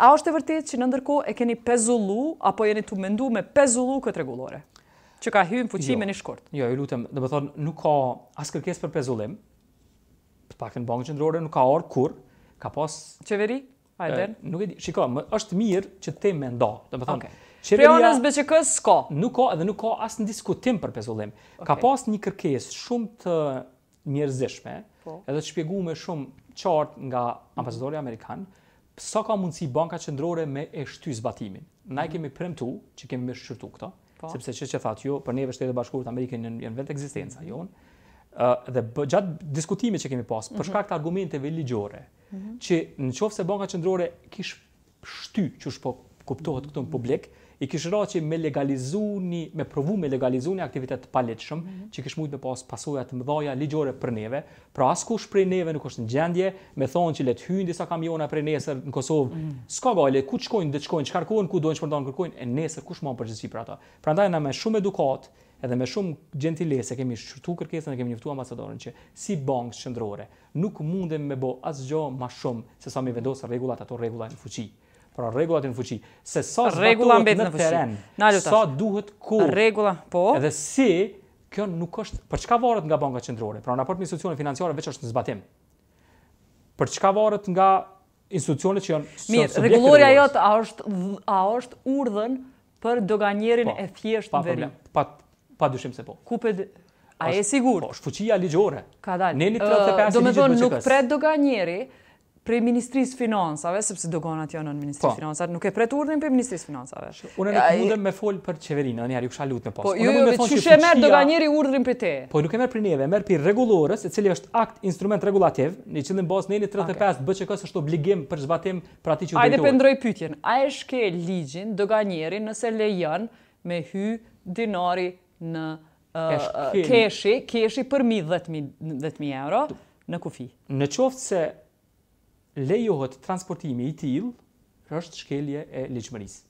A është e vërtet që në ndërko e keni pezullu, apo jeni të mendu me pezullu këtë regulore? Që ka hymë fuqime një shkort? Jo, jo, lutem, dhe më thonë, nuk ka asë kërkes për pezullim, të pak në bankë qëndrore nuk ka orë kur, ka pas... Qeveri? A e Nuk e di, shiko, është mirë që te me nda, dhe më thonë. Qeveria... BQK s'ka? Nuk ka, edhe nuk ka asë në diskutim për pezullim. Ka pas një kërkes shumë të njerëzishme, po. edhe të shpjegu me shumë qartë nga ambasadori Amerikanë, sa ka mundësi banka qëndrore me e shty zbatimin. Na i mhm. kemi premtu që kemi me shqyrtu këta, po. sepse që që thatë jo, për neve bashkuara të Amerikën janë në vetë eksistenca jonë, ë dhe bë, gjatë diskutimi që kemi pas, për mhm. shkak të argumente ligjore, mhm. që në qofë se banka qëndrore kishë shty që shpo kuptohet këtu në publik, i kishë ra që me legalizuni, me provu me legalizuni aktivitet paletëshëm, mm -hmm. që kishë mujtë me pas pasoja të mëdhaja ligjore për neve, pra as kush prej neve nuk është në gjendje, me thonë që letë hynë disa kamiona prej nesër në Kosovë, mm s'ka gajle, ku qkojnë, dhe qkojnë, që ku dojnë që përndonë kërkojnë, e nesër kush ma përgjësi për ata. Pra ndaj në me shumë edukat, edhe me shumë gjentilese kemi shqyrtu kërkesën e kemi njëftu ambasadorin që si bankës qëndrore nuk mundem me bo asgjo ma shumë se sa mi vendosë regullat ato regullat në fuqi pra rregullat në fuqi, se sa rregulla mbet në fuqi. Na Sa duhet ku? Rregulla, po. Edhe si kjo nuk është për çka varet nga banka qendrore. Pra raport me institucionet financiare veç është në zbatim. Për çka varet nga institucionet që janë Mirë, rregulloria jot a është a është urdhën për doganjerin po, e thjeshtë në veri. Pa pa dyshim se po. Kupet, A është sigurt. Po, është fuqia ligjore. Ka dalë. Ne nitë 35 ligjore. Domethënë nuk pret doganjeri prej Ministrisë Finansave, sepse doganat janë në Ministrisë po. Finansave, nuk e pret urnin prej Ministrisë Finansave. Unë nuk mundem me folë për qeverinë, njerë, ju kësha lutë në pas. Po, ju, më që se e merë do ga për te? Po, nuk e merë për neve, merë për regulorës, e cili është akt instrument regulativ, në qëllën bas në 35, bë që është obligim për zbatim për atë që u drejtojnë. Ajde, pëndroj pyetjen. a e shke ligjin doganieri nëse lejon me hy dinari në keshi, keshi për 10.000 euro në kufi? Në qoftë se lejohet transportimi i tillë është shkelje e ligjmërisë.